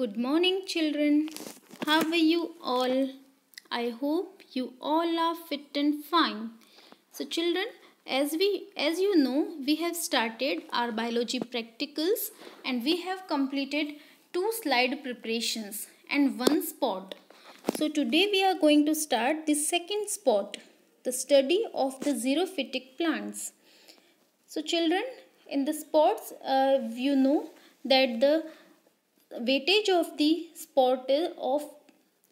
Good morning, children. How are you all? I hope you all are fit and fine. So, children, as we as you know, we have started our biology practicals and we have completed two slide preparations and one spot. So, today we are going to start the second spot, the study of the xerophytic plants. So, children, in the spots, uh, you know that the weightage of the spot is of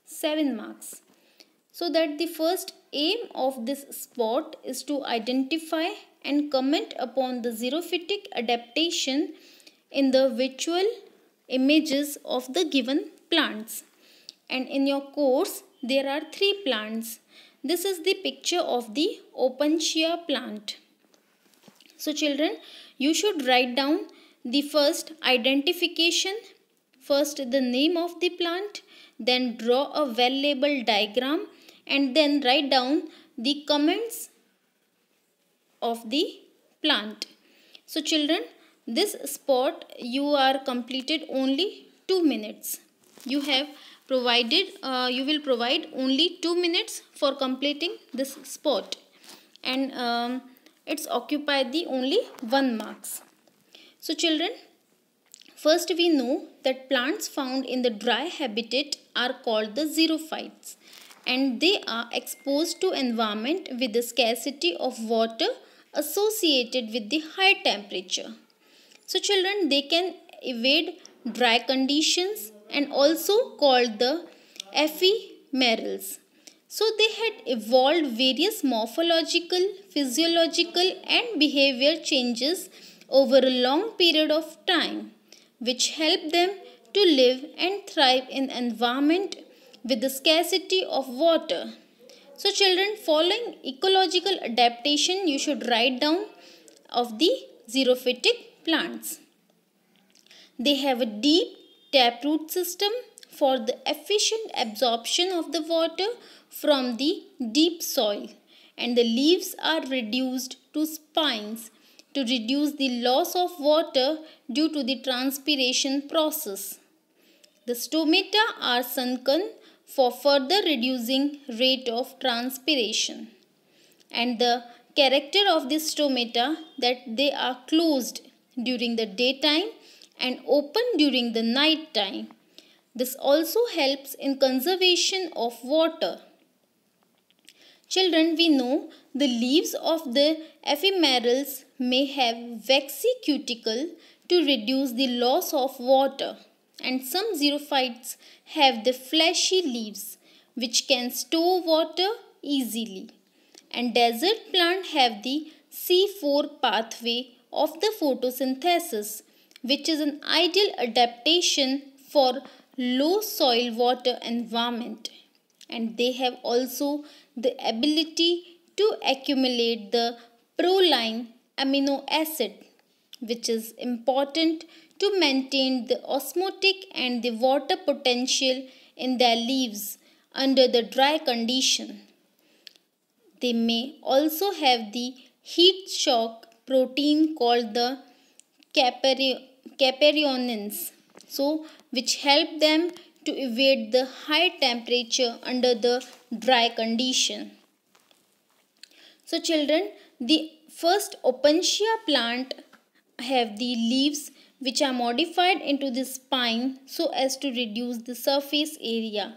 7 marks. So that the first aim of this spot is to identify and comment upon the xerophytic adaptation in the visual images of the given plants. And in your course, there are three plants. This is the picture of the Opuntia plant. So children, you should write down the first identification First the name of the plant, then draw a well-labeled diagram and then write down the comments of the plant. So children, this spot you are completed only 2 minutes. You have provided, uh, you will provide only 2 minutes for completing this spot and um, it's occupied the only 1 marks. So children, First we know that plants found in the dry habitat are called the xerophytes and they are exposed to environment with the scarcity of water associated with the high temperature. So children they can evade dry conditions and also called the ephemerals. So they had evolved various morphological, physiological and behavior changes over a long period of time which help them to live and thrive in an environment with the scarcity of water. So children, following ecological adaptation, you should write down of the xerophytic plants. They have a deep taproot system for the efficient absorption of the water from the deep soil and the leaves are reduced to spines to reduce the loss of water due to the transpiration process. The stomata are sunken for further reducing rate of transpiration. And the character of the stomata that they are closed during the daytime and open during the night time. This also helps in conservation of water. Children, we know the leaves of the ephemerals may have waxy cuticle to reduce the loss of water and some xerophytes have the fleshy leaves which can store water easily and desert plants have the C4 pathway of the photosynthesis which is an ideal adaptation for low soil water environment and they have also the ability to accumulate the proline amino acid which is important to maintain the osmotic and the water potential in their leaves under the dry condition. They may also have the heat shock protein called the caperionins so which help them to evade the high temperature under the dry condition. So children, the first Opuntia plant have the leaves which are modified into the spine so as to reduce the surface area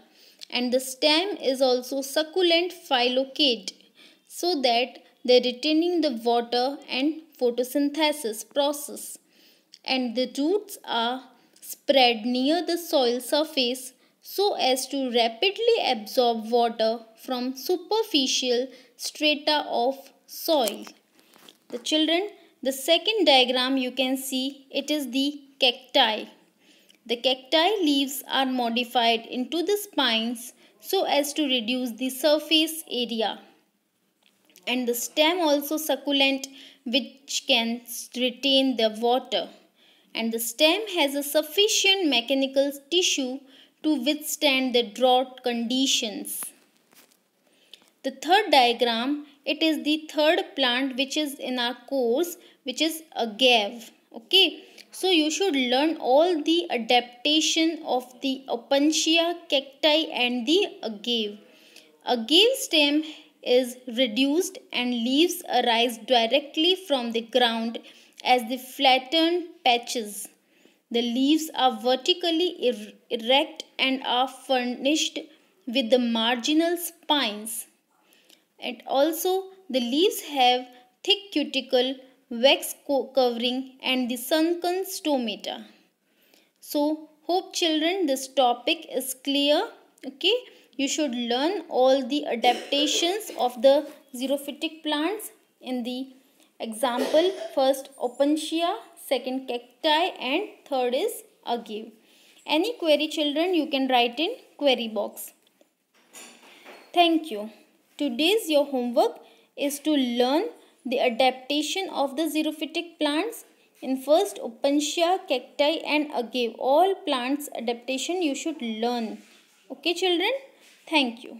and the stem is also succulent phyllocate so that they retaining the water and photosynthesis process and the roots are spread near the soil surface so as to rapidly absorb water from superficial strata of soil. The children, the second diagram you can see it is the cacti. The cacti leaves are modified into the spines so as to reduce the surface area. And the stem also succulent which can retain the water and the stem has a sufficient mechanical tissue to withstand the drought conditions. The third diagram, it is the third plant which is in our course which is agave. Okay, so you should learn all the adaptation of the Opuntia cacti and the agave. Agave stem is reduced and leaves arise directly from the ground as the flattened patches. The leaves are vertically er-, erect and are furnished with the marginal spines. And also the leaves have thick cuticle, wax covering and the sunken stomata. So hope children this topic is clear. Okay. You should learn all the adaptations of the xerophytic plants in the Example, first Opuntia, second Cacti and third is Agave. Any query children you can write in query box. Thank you. Today's your homework is to learn the adaptation of the xerophytic plants in first Opuntia, Cacti and Agave. All plants adaptation you should learn. Okay children? Thank you.